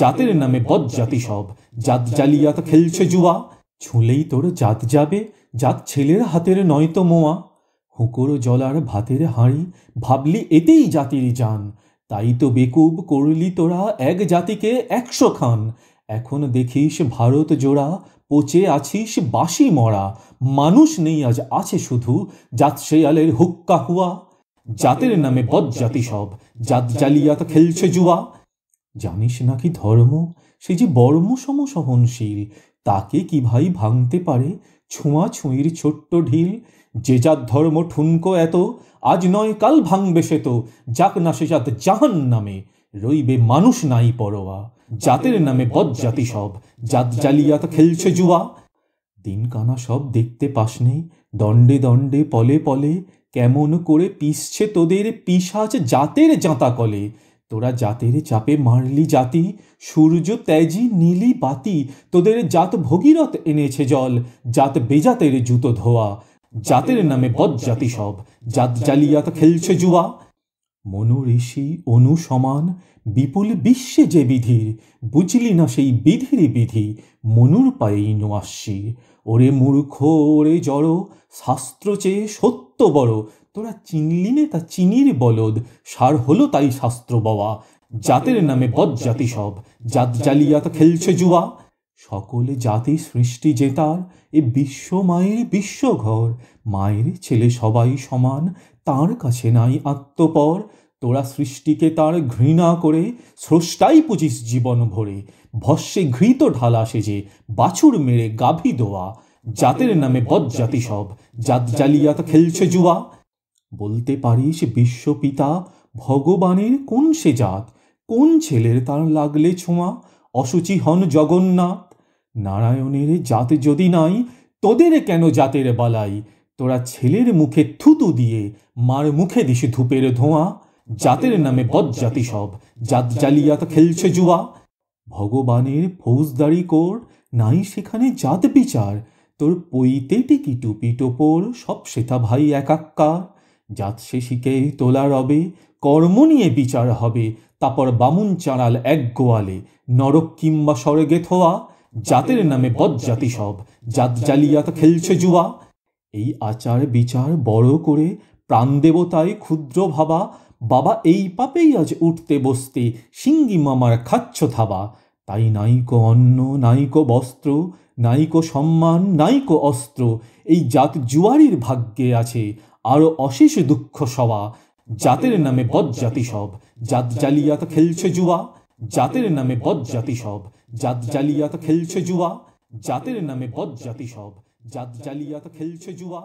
জাতের নামে বদ জাতি সব জাত জালিয়াত খেলছে জুয়া ছুঁলেই তোর জাত যাবে জাত ছেলের হাতের নয়তো মোয়া হুঁকোর জলার ভাতের হাঁড়ি ভাবলি এতেই জাতির যান তাই তো বেকুব করলি তোরা এক জাতিকে একশো খান এখন দেখিস ভারত জোড়া পচে আছিস বাসি মরা মানুষ নেই আজ আছে শুধু জাত শেয়ালের হুক্কা হুয়া জাতের নামে বদ জাতি সব জাত জালিয়াত খেলছে জুয়া জানিস নাকি ধর্ম সে যে বর্ম সম সহনশীল তাকে কি ভাই ভাঙতে পারে ছুঁয়ির ছোট্ট ঢিল যে যার ধর্ম ঠুনকো এত আজ নয় কাল ভাঙবে সে তো যাক না সে যাত জাহান নামে রইবে মানুষ নাই পরোয়া জাতের নামে জাতি সব জাত জালিয়াত খেলছে জুয়া দিন কানা সব দেখতে পাস নেই দণ্ডে দণ্ডে পলে পলে কেমন করে পিসছে তোদের পিসাজ জাতের জাঁতা কলে তোরা জাতের চাপে মারলি জাতি সূর্য ত্যাজি নীলি বাতি তোদের জাত ভগীরথ এনেছে জল জাত বেজাতের জুতো ধোয়া জাতের নামে বদ জাতি সব জাত জালিয়াত খেলছে জুয়া ঋষি অনুসমান বিপুল বিশ্বে যে বিধির বুঝলি না সেই বিধির বিধি মনুর পায়েই নোয়াসি ওরে মূর্খ ওরে জড় শাস্ত্র চেয়ে সত্য বড় তোরা চিনলি নে তা চিনির বলদ সার হলো তাই শাস্ত্র বাবা জাতের নামে বদ জাতি সব জাত জালিয়া তা খেলছে জুয়া সকলে জাতি সৃষ্টি জেতার এ বিশ্ব মায়ের বিশ্বঘর মায়ের ছেলে সবাই সমান তার কাছে নাই আত্মপর তোরা সৃষ্টিকে তার ঘৃণা করে স্রষ্টাই পুজিস জীবন ভরে ভস্যে ঘৃত ঢালা সেজে বাছুর মেরে গাভী দোয়া জাতের নামে বজ্জাতি সব জাত জালিয়াত খেলছে জুয়া বলতে পারিস বিশ্ব পিতা ভগবানের কোন সে জাত কোন ছেলের তার লাগলে ছোঁয়া অসুচি হন জগন্নাথ নারায়ণের জাত যদি নাই তোদের কেন জাতের বালাই তোরা ছেলের মুখে থুতু দিয়ে মার মুখে দিছি ধূপের ধোঁয়া জাতের নামে জাতি সব জাত জালিয়াত খেলছে জুয়া ভগবানের ফৌজদারি কর নাই সেখানে জাত বিচার তোর পইতে টিকি টুপি টোপর সব সেতা ভাই একাক্কার জাত সে শিখে তোলা রবে কর্ম নিয়ে বিচার হবে তারপর বামুন চাঁড়াল এক গোয়ালে নরক কিংবা স্বর্গে থোয়া জাতের নামে বদ জাতি সব জাত জালিয়াত খেলছে জুয়া এই আচার বিচার বড় করে প্রাণ দেবতায় ক্ষুদ্র ভাবা বাবা এই পাপেই আজ উঠতে বসতে সিঙ্গি মামার খাচ্ছ থাবা তাই নাইকো অন্ন নাইকো বস্ত্র নাইকো সম্মান নাইক অস্ত্র এই জাত জুয়ারির ভাগ্যে আছে আরও অশেষ দুঃখ সবা জাতের নামে বদ জাতি সব জাত জালিয়াত খেলছে জুয়া জাতের নামে বদ জাতি সব জাত জালিয়াত খেলছে জুয়া জাতের নামে বদ জাতি সব জাত জালিয়াত খেলছে জুয়া